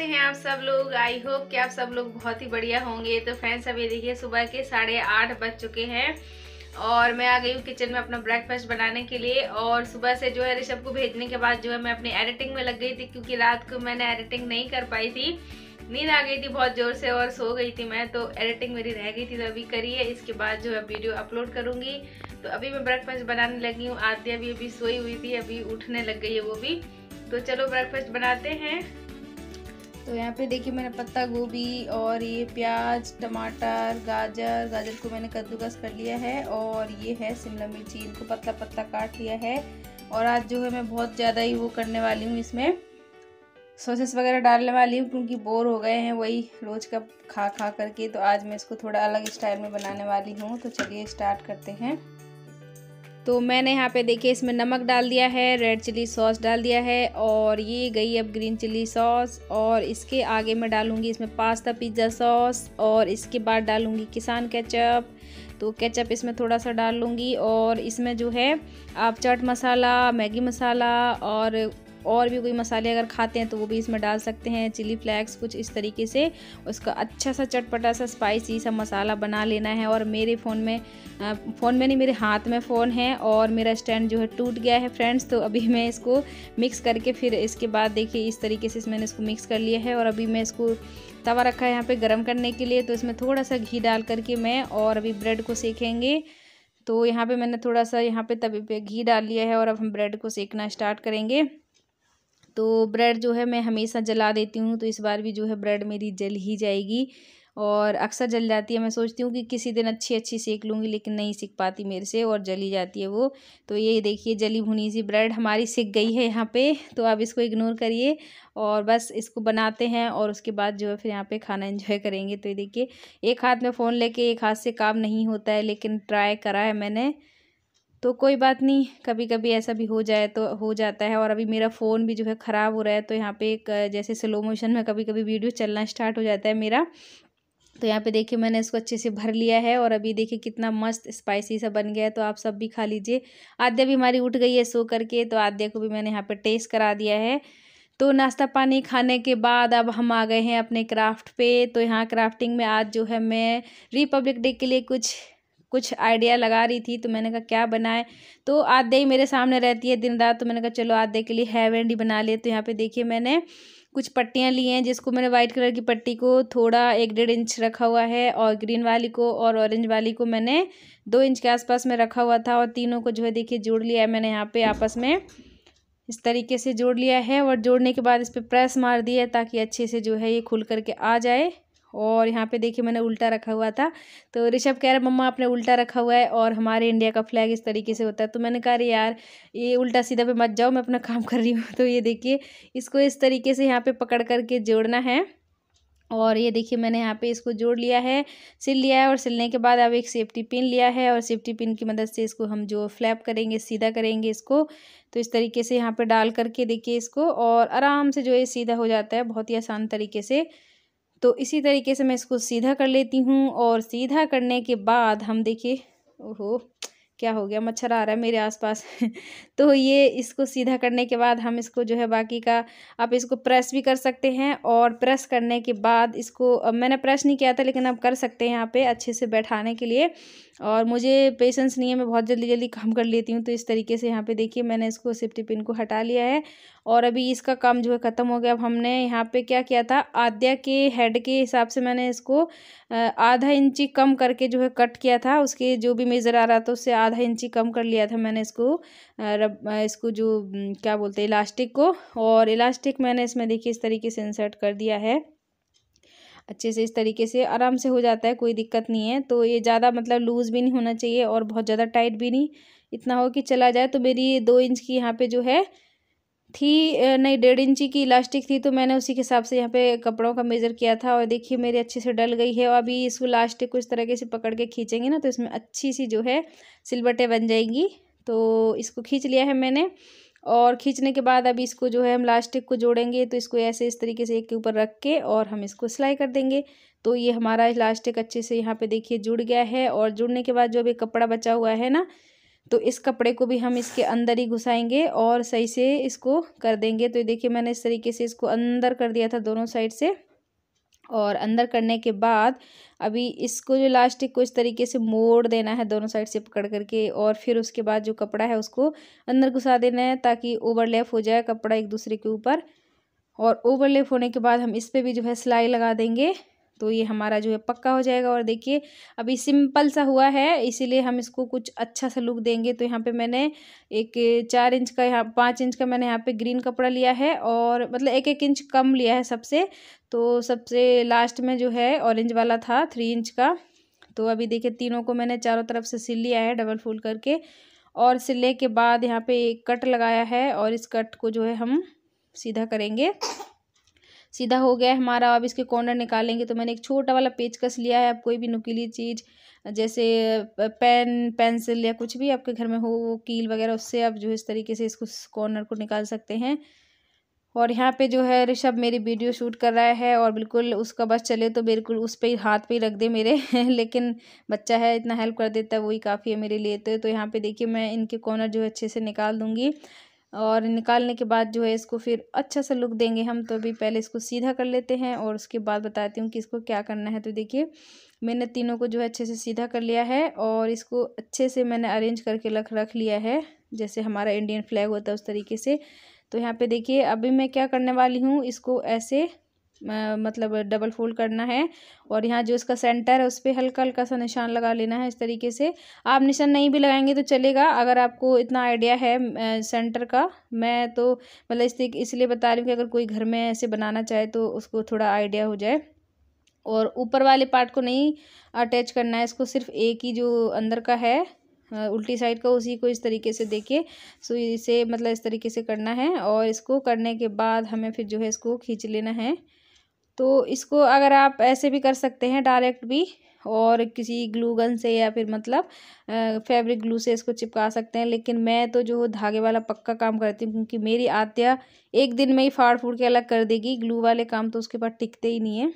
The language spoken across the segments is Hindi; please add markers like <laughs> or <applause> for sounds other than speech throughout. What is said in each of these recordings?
कैसे हैं आप सब लोग आई होप कि आप सब लोग बहुत ही बढ़िया होंगे तो फ्रेंड्स अभी देखिए सुबह के साढ़े आठ बज चुके हैं और मैं आ गई हूँ किचन में अपना ब्रेकफास्ट बनाने के लिए और सुबह से जो है ऋषभ को भेजने के बाद जो है मैं अपनी एडिटिंग में लग गई थी क्योंकि रात को मैंने एडिटिंग नहीं कर पाई थी नींद आ गई थी बहुत ज़ोर से और सो गई थी मैं तो एडिटिंग मेरी रह गई थी तो अभी करी है इसके बाद जो है वीडियो अपलोड करूँगी तो अभी मैं ब्रेकफास्ट बनाने लगी हूँ आद्या भी अभी सोई हुई थी अभी उठने लग गई है वो भी तो चलो ब्रेकफास्ट बनाते हैं तो यहाँ पे देखिए मैंने पत्ता गोभी और ये प्याज टमाटर गाजर गाजर को मैंने कद्दूकस कर लिया है और ये है शिमला मिर्ची इनको पतला पतला काट लिया है और आज जो है मैं बहुत ज़्यादा ही वो करने वाली हूँ इसमें सॉसेस वगैरह डालने वाली हूँ क्योंकि बोर हो गए हैं वही रोज़ का खा खा करके तो आज मैं इसको थोड़ा अलग स्टाइल में बनाने वाली हूँ तो चलिए स्टार्ट करते हैं तो मैंने यहाँ पे देखिए इसमें नमक डाल दिया है रेड चिली सॉस डाल दिया है और ये गई अब ग्रीन चिली सॉस और इसके आगे मैं डालूँगी इसमें पास्ता पिज़्ज़ा सॉस और इसके बाद डालूँगी किसान केचप तो केचप इसमें थोड़ा सा डाल लूँगी और इसमें जो है आप चाट मसाला मैगी मसाला और और भी कोई मसाले अगर खाते हैं तो वो भी इसमें डाल सकते हैं चिली फ्लैक्स कुछ इस तरीके से उसका अच्छा सा चटपटा सा स्पाइसी सा मसाला बना लेना है और मेरे फ़ोन में फ़ोन में नहीं मेरे हाथ में फ़ोन है और मेरा स्टैंड जो है टूट गया है फ्रेंड्स तो अभी मैं इसको मिक्स करके फिर इसके बाद देखिए इस तरीके से मैंने इसको मिक्स कर लिया है और अभी मैं इसको तवा रखा है यहाँ पर गर्म करने के लिए तो इसमें थोड़ा सा घी डाल करके मैं और अभी ब्रेड को सेकेंगे तो यहाँ पे मैंने थोड़ा सा यहाँ पे तवे पे घी डाल लिया है और अब हम ब्रेड को सेकना स्टार्ट करेंगे तो ब्रेड जो है मैं हमेशा जला देती हूँ तो इस बार भी जो है ब्रेड मेरी जल ही जाएगी और अक्सर जल जाती है मैं सोचती हूँ कि किसी दिन अच्छी अच्छी सेक लूँगी लेकिन नहीं सीख पाती मेरे से और जली जाती है वो तो ये देखिए जली भुनी सी ब्रेड हमारी सीख गई है यहाँ पे तो आप इसको इग्नोर करिए और बस इसको बनाते हैं और उसके बाद जो है फिर यहाँ पे खाना एंजॉय करेंगे तो ये देखिए एक हाथ में फ़ोन लेके एक हाथ से काम नहीं होता है लेकिन ट्राई करा है मैंने तो कोई बात नहीं कभी कभी ऐसा भी हो जाए तो हो जाता है और अभी मेरा फ़ोन भी जो है ख़राब हो रहा है तो यहाँ पे एक जैसे स्लो मोशन में कभी कभी वीडियो चलना स्टार्ट हो जाता है मेरा तो यहाँ पे देखिए मैंने इसको अच्छे से भर लिया है और अभी देखिए कितना मस्त स्पाइसी सा बन गया है तो आप सब भी खा लीजिए आद्या भी हमारी उठ गई है सो करके तो आद्या को भी मैंने यहाँ पर टेस्ट करा दिया है तो नाश्ता पानी खाने के बाद अब हम आ गए हैं अपने क्राफ्ट पे तो यहाँ क्राफ्टिंग में आज जो है मैं रिपब्लिक डे के लिए कुछ कुछ आइडिया लगा रही थी तो मैंने कहा क्या बनाए तो आधे ही मेरे सामने रहती है दिन रात तो मैंने कहा चलो आधे के लिए हैव एंड ही बना लिए तो यहाँ पे देखिए मैंने कुछ पट्टियाँ ली हैं जिसको मैंने वाइट कलर की पट्टी को थोड़ा एक डेढ़ इंच रखा हुआ है और ग्रीन वाली को और ऑरेंज वाली को मैंने दो इंच के आसपास में रखा हुआ था और तीनों को जो है देखिए जोड़ लिया है मैंने यहाँ पे आपस में इस तरीके से जोड़ लिया है और जोड़ने के बाद इस पर प्रेस मार दिया है ताकि अच्छे से जो है ये खुल करके आ जाए और यहाँ पे देखिए मैंने उल्टा रखा हुआ था तो ऋषभ कह रहे मम्मा आपने उल्टा रखा हुआ है और हमारे इंडिया का फ्लैग इस तरीके से होता है तो मैंने कहा अरे यार ये उल्टा सीधा पे मत जाओ मैं अपना काम कर रही हूँ <laughs> तो ये देखिए इसको इस तरीके से यहाँ पे पकड़ करके जोड़ना है और ये देखिए मैंने यहाँ पे इसको जोड़ लिया है सिल लिया है और सिलने के बाद अब एक सेफ्टी पिन लिया है और सेफ्टी पिन की मदद से इसको हम जो फ्लैप करेंगे सीधा करेंगे इसको तो इस तरीके से यहाँ पे डाल करके देखिए इसको और आराम से जो ये सीधा हो जाता है बहुत ही आसान तरीके से तो इसी तरीके से मैं इसको सीधा कर लेती हूँ और सीधा करने के बाद हम देखिए ओहो क्या हो गया मच्छर आ रहा है मेरे आसपास <laughs> तो ये इसको सीधा करने के बाद हम इसको जो है बाकी का आप इसको प्रेस भी कर सकते हैं और प्रेस करने के बाद इसको मैंने प्रेस नहीं किया था लेकिन आप कर सकते हैं यहाँ पे अच्छे से बैठाने के लिए और मुझे पेशेंस नहीं है मैं बहुत जल्दी जल्दी काम कर लेती हूँ तो इस तरीके से यहाँ पर देखिए मैंने इसको सेफ्टी पिन को हटा लिया है और अभी इसका काम जो है ख़त्म हो गया अब हमने यहाँ पे क्या किया था आद्या के हेड के हिसाब से मैंने इसको आधा इंची कम करके जो है कट किया था उसके जो भी मेज़र आ रहा था उससे आधा इंची कम कर लिया था मैंने इसको रब इसको जो क्या बोलते हैं इलास्टिक को और इलास्टिक मैंने इसमें देखिए इस तरीके से इंसर्ट कर दिया है अच्छे से इस तरीके से आराम से हो जाता है कोई दिक्कत नहीं है तो ये ज़्यादा मतलब लूज़ भी नहीं होना चाहिए और बहुत ज़्यादा टाइट भी नहीं इतना हो कि चला जाए तो मेरी दो इंच की यहाँ पे जो है थी नहीं डेढ़ इंची की इलास्टिक थी तो मैंने उसी के हिसाब से यहाँ पे कपड़ों का मेज़र किया था और देखिए मेरी अच्छे से डल गई है और अभी इसको इलास्टिक कुछ तरीके से पकड़ के खींचेंगे ना तो इसमें अच्छी सी जो है सिलबटें बन जाएंगी तो इसको खींच लिया है मैंने और खींचने के बाद अभी इसको जो है हम लास्टिक को जोड़ेंगे तो इसको ऐसे इस तरीके से एक के ऊपर रख के और हम इसको सिलाई कर देंगे तो ये हमारा इलास्टिक अच्छे से यहाँ पे देखिए जुड़ गया है और जुड़ने के बाद जो अभी कपड़ा बचा हुआ है ना तो इस कपड़े को भी हम इसके अंदर ही घुसाएंगे और सही से इसको कर देंगे तो देखिए मैंने इस तरीके से इसको अंदर कर दिया था दोनों साइड से और अंदर करने के बाद अभी इसको जो इलास्टिक को इस तरीके से मोड़ देना है दोनों साइड से पकड़ करके और फिर उसके बाद जो कपड़ा है उसको अंदर घुसा देना है ताकि ओवरलैप हो जाए कपड़ा एक दूसरे के ऊपर और ओवरलेप होने के बाद हम इस पर भी जो है सिलाई लगा देंगे तो ये हमारा जो है पक्का हो जाएगा और देखिए अभी सिंपल सा हुआ है इसीलिए हम इसको कुछ अच्छा सा लुक देंगे तो यहाँ पे मैंने एक चार इंच का यहाँ पाँच इंच का मैंने यहाँ पे ग्रीन कपड़ा लिया है और मतलब एक एक इंच कम लिया है सबसे तो सबसे लास्ट में जो है ऑरेंज वाला था थ्री इंच का तो अभी देखिए तीनों को मैंने चारों तरफ से सिल लिया है डबल फोल्ड करके और सिलने के बाद यहाँ पर एक कट लगाया है और इस कट को जो है हम सीधा करेंगे सीधा हो गया है हमारा अब इसके कॉर्नर निकालेंगे तो मैंने एक छोटा वाला पेचकस लिया है आप कोई भी नुकीली चीज़ जैसे पेन पेंसिल या कुछ भी आपके घर में हो वो कील वगैरह उससे आप जो इस तरीके से इसको कॉर्नर को निकाल सकते हैं और यहाँ पे जो है ऋषभ मेरी वीडियो शूट कर रहा है और बिल्कुल उसका बस चले तो बिल्कुल उस पर हाथ पे ही रख दे मेरे <laughs> लेकिन बच्चा है इतना हेल्प कर देता है वही काफ़ी है मेरे लिए तो, तो यहाँ पे देखिए मैं इनके कॉर्नर जो है अच्छे से निकाल दूँगी और निकालने के बाद जो है इसको फिर अच्छा सा लुक देंगे हम तो अभी पहले इसको सीधा कर लेते हैं और उसके बाद बताती हूँ कि इसको क्या करना है तो देखिए मैंने तीनों को जो है अच्छे से सीधा कर लिया है और इसको अच्छे से मैंने अरेंज करके रख रख लिया है जैसे हमारा इंडियन फ्लैग होता है उस तरीके से तो यहाँ पे देखिए अभी मैं क्या करने वाली हूँ इसको ऐसे मतलब डबल फोल्ड करना है और यहाँ जो इसका सेंटर है उस पर हल्का हल्का सा निशान लगा लेना है इस तरीके से आप निशान नहीं भी लगाएंगे तो चलेगा अगर आपको इतना आइडिया है सेंटर का मैं तो मतलब इस इसलिए बता रही हूँ कि अगर कोई घर में ऐसे बनाना चाहे तो उसको थोड़ा आइडिया हो जाए और ऊपर वाले पार्ट को नहीं अटैच करना है इसको सिर्फ एक ही जो अंदर का है उल्टी साइड का उसी को इस तरीके से देखिए सो इसे मतलब इस तरीके से करना है और इसको करने के बाद हमें फिर जो है इसको खींच लेना है तो इसको अगर आप ऐसे भी कर सकते हैं डायरेक्ट भी और किसी ग्लू गन से या फिर मतलब फैब्रिक ग्लू से इसको चिपका सकते हैं लेकिन मैं तो जो धागे वाला पक्का काम करती हूँ क्योंकि मेरी आत्या एक दिन में ही फाड़ फूड़ के अलग कर देगी ग्लू वाले काम तो उसके पास टिकते ही नहीं है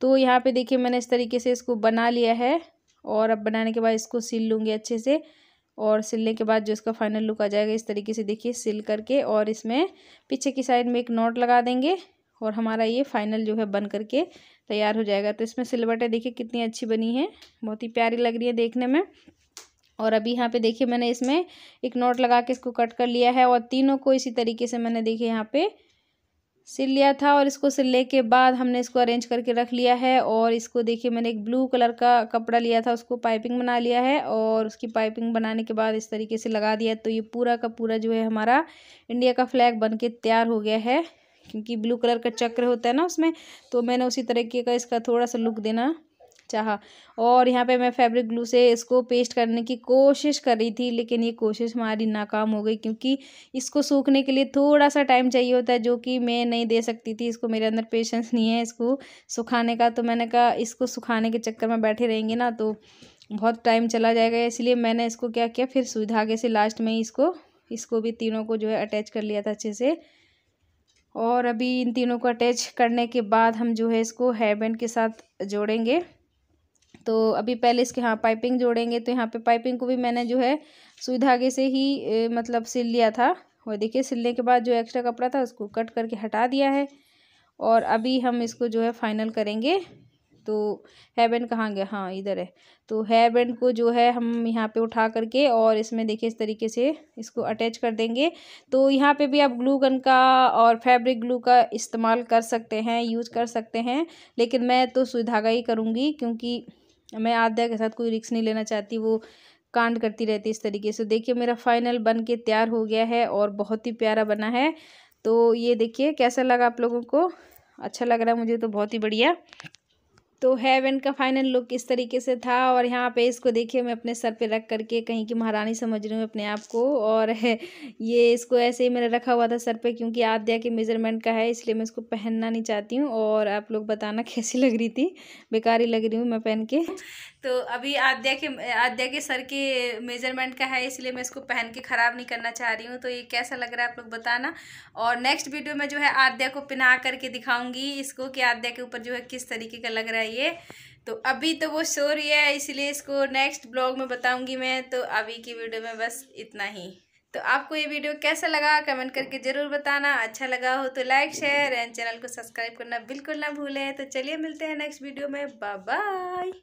तो यहाँ पे देखिए मैंने इस तरीके से इसको बना लिया है और अब बनाने के बाद इसको सिल लूँगी अच्छे से और सिलने के बाद जो इसका फाइनल लुक आ जाएगा इस तरीके से देखिए सिल करके और इसमें पीछे की साइड में एक नॉट लगा देंगे और हमारा ये फाइनल जो है बन करके तैयार हो जाएगा तो इसमें सिलवटें देखिए कितनी अच्छी बनी है बहुत ही प्यारी लग रही है देखने में और अभी यहाँ पे देखिए मैंने इसमें एक नोट लगा के इसको कट कर लिया है और तीनों को इसी तरीके से मैंने देखिए यहाँ पे सिल लिया था और इसको सिलने के बाद हमने इसको अरेंज करके रख लिया है और इसको देखिए मैंने एक ब्लू कलर का कपड़ा लिया था उसको पाइपिंग बना लिया है और उसकी पाइपिंग बनाने के बाद इस तरीके से लगा दिया तो ये पूरा का पूरा जो है हमारा इंडिया का फ्लैग बन के तैयार हो गया है क्योंकि ब्लू कलर का चक्र होता है ना उसमें तो मैंने उसी तरीके का इसका थोड़ा सा लुक देना चाहा और यहाँ पे मैं फैब्रिक ग्लू से इसको पेस्ट करने की कोशिश कर रही थी लेकिन ये कोशिश हमारी नाकाम हो गई क्योंकि इसको सूखने के लिए थोड़ा सा टाइम चाहिए होता है जो कि मैं नहीं दे सकती थी इसको मेरे अंदर पेशेंस नहीं है इसको सुखाने का तो मैंने कहा इसको सुखाने के चक्कर में बैठे रहेंगे ना तो बहुत टाइम चला जाएगा इसलिए मैंने इसको क्या किया फिर सुविधा के से लास्ट में इसको इसको भी तीनों को जो है अटैच कर लिया था अच्छे से और अभी इन तीनों को अटैच करने के बाद हम जो है इसको हेयर बैंड के साथ जोड़ेंगे तो अभी पहले इसके यहाँ पाइपिंग जोड़ेंगे तो यहाँ पे पाइपिंग को भी मैंने जो है सुई धागे से ही ए, मतलब सिल लिया था और देखिए सिलने के बाद जो एक्स्ट्रा कपड़ा था उसको कट करके हटा दिया है और अभी हम इसको जो है फाइनल करेंगे तो हेयर बैंड कहाँ गया हाँ इधर है तो हेयर बैंड को जो है हम यहाँ पे उठा करके और इसमें देखिए इस तरीके से इसको अटैच कर देंगे तो यहाँ पे भी आप ग्लू गन का और फैब्रिक ग्लू का इस्तेमाल कर सकते हैं यूज कर सकते हैं लेकिन मैं तो सुई धागा ही करूँगी क्योंकि मैं आद्या के साथ कोई रिक्स नहीं लेना चाहती वो कांड करती रहती इस तरीके से देखिए मेरा फाइनल बन के तैयार हो गया है और बहुत ही प्यारा बना है तो ये देखिए कैसा लगा आप लोगों को अच्छा लग रहा है मुझे तो बहुत ही बढ़िया तो हेवन का फाइनल लुक इस तरीके से था और यहाँ पे इसको देखिए मैं अपने सर पे रख करके कहीं की महारानी समझ रही हूँ अपने आप को और <laughs> ये इसको ऐसे ही मैंने रखा हुआ था सर पे क्योंकि आद्या के मेज़रमेंट का है इसलिए मैं इसको पहनना नहीं चाहती हूँ और आप लोग बताना <laughs> कैसी लग रही थी बेकार ही लग रही हूँ मैं पहन के तो अभी आद्या के आद्या के सर के मेजरमेंट का है इसलिए मैं इसको पहन के ख़राब नहीं करना चाह रही हूँ तो ये कैसा लग रहा है आप लोग बताना और नेक्स्ट वीडियो में जो है आद्या को पिना करके दिखाऊंगी इसको कि आद्या के ऊपर जो है किस तरीके का लग रहा है ये तो अभी तो वो सो रही है इसलिए इसको नेक्स्ट ब्लॉग में बताऊँगी मैं तो अभी की वीडियो में बस इतना ही तो आपको ये वीडियो कैसा लगा कमेंट करके ज़रूर बताना अच्छा लगा हो तो लाइक शेयर एंड चैनल को सब्सक्राइब करना बिल्कुल ना भूलें तो चलिए मिलते हैं नेक्स्ट वीडियो में बाय